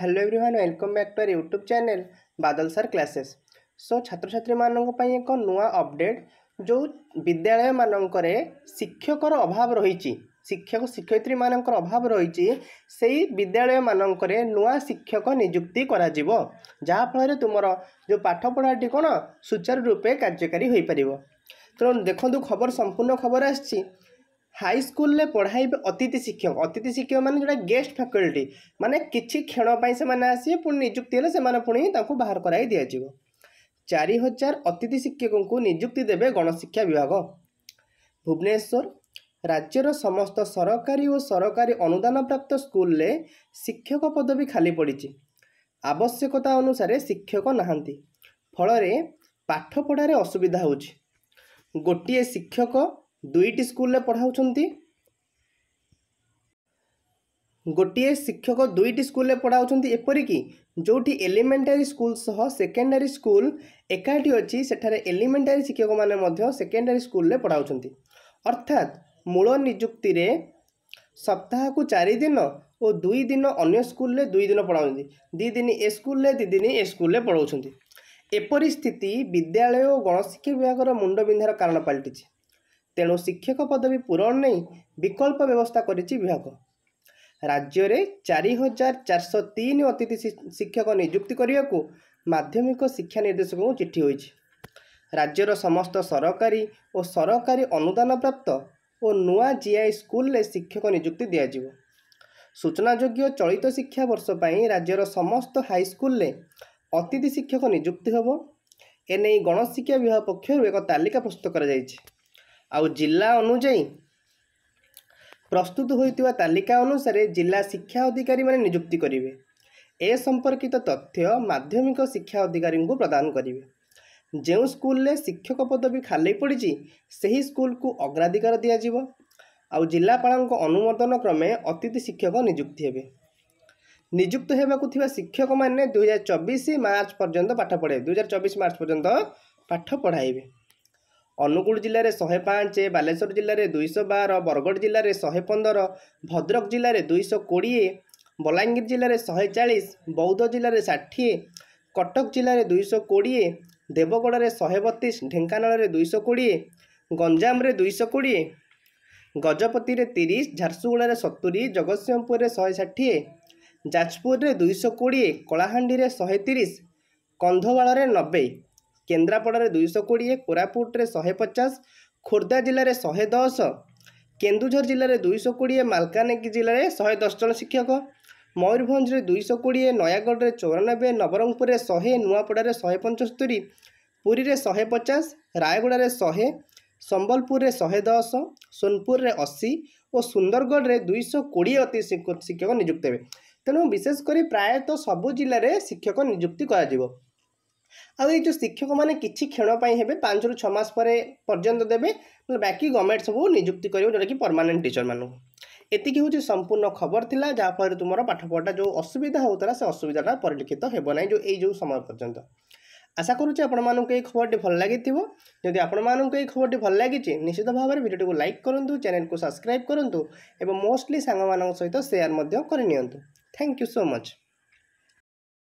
hello everyone welcome back to our YouTube channel Badal sir classes so ଛାତ୍ରଛାତ୍ରୀମାନଙ୍କ ପାଇଁ ଏକ ନୂଆ ଅପଡ଼େଟ୍ ଯେଉଁ ବିଦ୍ୟାଳୟମାନଙ୍କରେ ଶିକ୍ଷକର ଅଭାବ ରହିଛି ଶିକ୍ଷକ ଶିକ୍ଷୟିତ୍ରୀମାନଙ୍କର ଅଭାବ ରହିଛି ସେହି ବିଦ୍ୟାଳୟମାନଙ୍କରେ ନୂଆ ଶିକ୍ଷକ ନିଯୁକ୍ତି କରାଯିବ ଯାହାଫଳରେ ତୁମର ଯେଉଁ ପାଠପଢ଼ାଟି କ'ଣ ସୁଚାରୁ ରୂପେ କାର୍ଯ୍ୟକାରୀ ହୋଇପାରିବ ତେଣୁ ଦେଖନ୍ତୁ ଖବର ସମ୍ପୂର୍ଣ୍ଣ ଖବର ଆସିଛି ହାଇସ୍କୁଲରେ ପଢ଼ାଇବେ ଅତିଥି ଶିକ୍ଷକ ଅତିଥି ଶିକ୍ଷକ ମାନେ ଯେଉଁଟା ଗେଷ୍ଟ ଫାକଲ୍ଟି ମାନେ କିଛି କ୍ଷଣ ପାଇଁ ସେମାନେ ଆସିବେ ପୁଣି ନିଯୁକ୍ତି ହେଲେ ସେମାନେ ପୁଣି ତାଙ୍କୁ ବାହାର କରାଇ ଦିଆଯିବ ଚାରି ହଜାର ଅତିଥି ଶିକ୍ଷକଙ୍କୁ ନିଯୁକ୍ତି ଦେବେ ଗଣଶିକ୍ଷା ବିଭାଗ ଭୁବନେଶ୍ୱର ରାଜ୍ୟର ସମସ୍ତ ସରକାରୀ ଓ ସରକାରୀ ଅନୁଦାନପ୍ରାପ୍ତ ସ୍କୁଲରେ ଶିକ୍ଷକ ପଦବୀ ଖାଲି ପଡ଼ିଛି ଆବଶ୍ୟକତା ଅନୁସାରେ ଶିକ୍ଷକ ନାହାନ୍ତି ଫଳରେ ପାଠପଢ଼ାରେ ଅସୁବିଧା ହେଉଛି ଗୋଟିଏ ଶିକ୍ଷକ ଦୁଇଟି ସ୍କୁଲରେ ପଢ଼ାଉଛନ୍ତି ଗୋଟିଏ ଶିକ୍ଷକ ଦୁଇଟି ସ୍କୁଲରେ ପଢ଼ାଉଛନ୍ତି ଏପରିକି ଯେଉଁଠି ଏଲିମେଣ୍ଟାରୀ ସ୍କୁଲ ସହ ସେକେଣ୍ଡାରୀ ସ୍କୁଲ ଏକାଠି ଅଛି ସେଠାରେ ଏଲିମେଣ୍ଟାରୀ ଶିକ୍ଷକମାନେ ମଧ୍ୟ ସେକେଣ୍ଡାରୀ ସ୍କୁଲରେ ପଢ଼ାଉଛନ୍ତି ଅର୍ଥାତ୍ ମୂଳ ନିଯୁକ୍ତିରେ ସପ୍ତାହକୁ ଚାରିଦିନ ଓ ଦୁଇ ଦିନ ଅନ୍ୟ ସ୍କୁଲରେ ଦୁଇ ଦିନ ପଢ଼ାଉଛନ୍ତି ଦୁଇ ଦିନ ଏ ସ୍କୁଲରେ ଦୁଇ ଦିନ ଏ ସ୍କୁଲରେ ପଢ଼ାଉଛନ୍ତି ଏପରି ସ୍ଥିତି ବିଦ୍ୟାଳୟ ଓ ଗଣଶିକ୍ଷା ବିଭାଗର ମୁଣ୍ଡବିନ୍ଧାର କାରଣ ପାଲଟିଛି ତେଣୁ ଶିକ୍ଷକ ପଦବୀ ପୂରଣ ନେଇ ବିକଳ୍ପ ବ୍ୟବସ୍ଥା କରିଛି ବିଭାଗ ରାଜ୍ୟରେ ଚାରି ହଜାର ଚାରିଶହ ତିନି ଅତିଥି ଶିକ୍ଷକ ନିଯୁକ୍ତି କରିବାକୁ ମାଧ୍ୟମିକ ଶିକ୍ଷା ନିର୍ଦ୍ଦେଶକଙ୍କୁ ଚିଠି ହୋଇଛି ରାଜ୍ୟର ସମସ୍ତ ସରକାରୀ ଓ ସରକାରୀ ଅନୁଦାନପ୍ରାପ୍ତ ଓ ନୂଆ ଜି ଆଇ ସ୍କୁଲରେ ଶିକ୍ଷକ ନିଯୁକ୍ତି ଦିଆଯିବ ସୂଚନାଯୋଗ୍ୟ ଚଳିତ ଶିକ୍ଷାବର୍ଷ ପାଇଁ ରାଜ୍ୟର ସମସ୍ତ ହାଇସ୍କୁଲରେ ଅତିଥି ଶିକ୍ଷକ ନିଯୁକ୍ତି ହେବ ଏନେଇ ଗଣଶିକ୍ଷା ବିଭାଗ ପକ୍ଷରୁ ଏକ ତାଲିକା ପ୍ରସ୍ତୁତ କରାଯାଇଛି ଆଉ ଜିଲ୍ଲା ଅନୁଯାୟୀ ପ୍ରସ୍ତୁତ ହୋଇଥିବା ତାଲିକା ଅନୁସାରେ ଜିଲ୍ଲା ଶିକ୍ଷା ଅଧିକାରୀମାନେ ନିଯୁକ୍ତି କରିବେ ଏ ସମ୍ପର୍କିତ ତଥ୍ୟ ମାଧ୍ୟମିକ ଶିକ୍ଷା ଅଧିକାରୀଙ୍କୁ ପ୍ରଦାନ କରିବେ ଯେଉଁ ସ୍କୁଲରେ ଶିକ୍ଷକ ପଦବୀ ଖାଲି ପଡ଼ିଛି ସେହି ସ୍କୁଲକୁ ଅଗ୍ରାଧିକାର ଦିଆଯିବ ଆଉ ଜିଲ୍ଲାପାଳଙ୍କ ଅନୁମୋଦନ କ୍ରମେ ଅତିଥି ଶିକ୍ଷକ ନିଯୁକ୍ତି ହେବେ ନିଯୁକ୍ତ ହେବାକୁ ଥିବା ଶିକ୍ଷକମାନେ ଦୁଇହଜାର ଚବିଶ ମାର୍ଚ୍ଚ ପର୍ଯ୍ୟନ୍ତ ପାଠ ପଢ଼ାଇବେ ଦୁଇହଜାର ଚବିଶ ମାର୍ଚ୍ଚ ପର୍ଯ୍ୟନ୍ତ ପାଠ ପଢ଼ାଇବେ ଅନୁଗୁଳ ଜିଲ୍ଲାରେ ଶହେ ପାଞ୍ଚ ବାଲେଶ୍ୱର ଜିଲ୍ଲାରେ ଦୁଇଶହ ବାର ବରଗଡ଼ ଜିଲ୍ଲାରେ ଶହେ ପନ୍ଦର ଭଦ୍ରକ ଜିଲ୍ଲାରେ ଦୁଇଶହ କୋଡ଼ିଏ ବଲାଙ୍ଗୀର ଜିଲ୍ଲାରେ ଶହେ ଚାଳିଶ ବୌଦ୍ଧ ଜିଲ୍ଲାରେ ଷାଠିଏ କଟକ ଜିଲ୍ଲାରେ ଦୁଇଶହ କୋଡ଼ିଏ ଦେବଗଡ଼ରେ ଶହେ ବତିଶ ଢେଙ୍କାନାଳରେ ଦୁଇଶହ କୋଡ଼ିଏ ଗଞ୍ଜାମରେ ଦୁଇଶହ କୋଡ଼ିଏ ଗଜପତିରେ ତିରିଶ ଝାରସୁଗୁଡ଼ାରେ ସତୁରି ଜଗତସିଂହପୁରରେ ଶହେ ଷାଠିଏ ଯାଜପୁରରେ ଦୁଇଶହ କୋଡ଼ିଏ କଳାହାଣ୍ଡିରେ ଶହେ ତିରିଶ କନ୍ଧମାଳରେ ନବେ କେନ୍ଦ୍ରାପଡ଼ାରେ ଦୁଇଶହ କୋଡ଼ିଏ କୋରାପୁଟରେ ଶହେ ପଚାଶ ଖୋର୍ଦ୍ଧା ଜିଲ୍ଲାରେ ଶହେ ଦଶ କେନ୍ଦୁଝର ଜିଲ୍ଲାରେ ଦୁଇଶହ କୋଡ଼ିଏ ମାଲକାନଗିରି ଜିଲ୍ଲାରେ ଶହେ ଦଶ ଜଣ ଶିକ୍ଷକ ମୟୂରଭଞ୍ଜରେ ଦୁଇଶହ କୋଡ଼ିଏ ନୟାଗଡ଼ରେ ଚଉରାନବେ ନବରଙ୍ଗପୁରରେ ଶହେ ନୂଆପଡ଼ାରେ ଶହେ ପଞ୍ଚସ୍ତରୀ ପୁରୀରେ ଶହେ ପଚାଶ ରାୟଗଡ଼ାରେ ଶହେ ସମ୍ବଲପୁରରେ ଶହେ ଦଶ ସୋନପୁରରେ ଅଶୀ ଓ ସୁନ୍ଦରଗଡ଼ରେ ଦୁଇଶହ କୋଡ଼ିଏ ଅତି ଶିକ୍ଷକ ନିଯୁକ୍ତ ହେବେ ତେଣୁ ବିଶେଷ କରି ପ୍ରାୟତଃ ସବୁ ଜିଲ୍ଲାରେ ଶିକ୍ଷକ ନିଯୁକ୍ତି କରାଯିବ ଆଉ ଏଇ ଯେଉଁ ଶିକ୍ଷକମାନେ କିଛି କ୍ଷଣ ପାଇଁ ହେବେ ପାଞ୍ଚରୁ ଛଅ ମାସ ପରେ ପର୍ଯ୍ୟନ୍ତ ଦେବେ ବାକି ଗଭର୍ଣ୍ଣମେଣ୍ଟ ସବୁ ନିଯୁକ୍ତି କରିବ ଯେଉଁଟାକି ପରମାନେଣ୍ଟ ଟିଚରମାନଙ୍କୁ ଏତିକି ହେଉଛି ସମ୍ପୂର୍ଣ୍ଣ ଖବର ଥିଲା ଯାହାଫଳରେ ତୁମର ପାଠ ପଢ଼ାଟା ଯେଉଁ ଅସୁବିଧା ହେଉଥିଲା ସେ ଅସୁବିଧାଟା ପରିଲକ୍ଷିତ ହେବ ନାହିଁ ଯେଉଁ ଏଇ ଯେଉଁ ସମୟ ପର୍ଯ୍ୟନ୍ତ ଆଶା କରୁଛି ଆପଣମାନଙ୍କୁ ଏହି ଖବରଟି ଭଲ ଲାଗିଥିବ ଯଦି ଆପଣମାନଙ୍କୁ ଏହି ଖବରଟି ଭଲ ଲାଗିଛି ନିଶ୍ଚିତ ଭାବରେ ଭିଡ଼ିଓଟିକୁ ଲାଇକ୍ କରନ୍ତୁ ଚ୍ୟାନେଲକୁ ସବସ୍କ୍ରାଇବ୍ କରନ୍ତୁ ଏବଂ ମୋଷ୍ଟଲି ସାଙ୍ଗମାନଙ୍କ ସହିତ ସେୟାର ମଧ୍ୟ କରିନିଅନ୍ତୁ ଥ୍ୟାଙ୍କ ୟୁ ସୋ ମଚ୍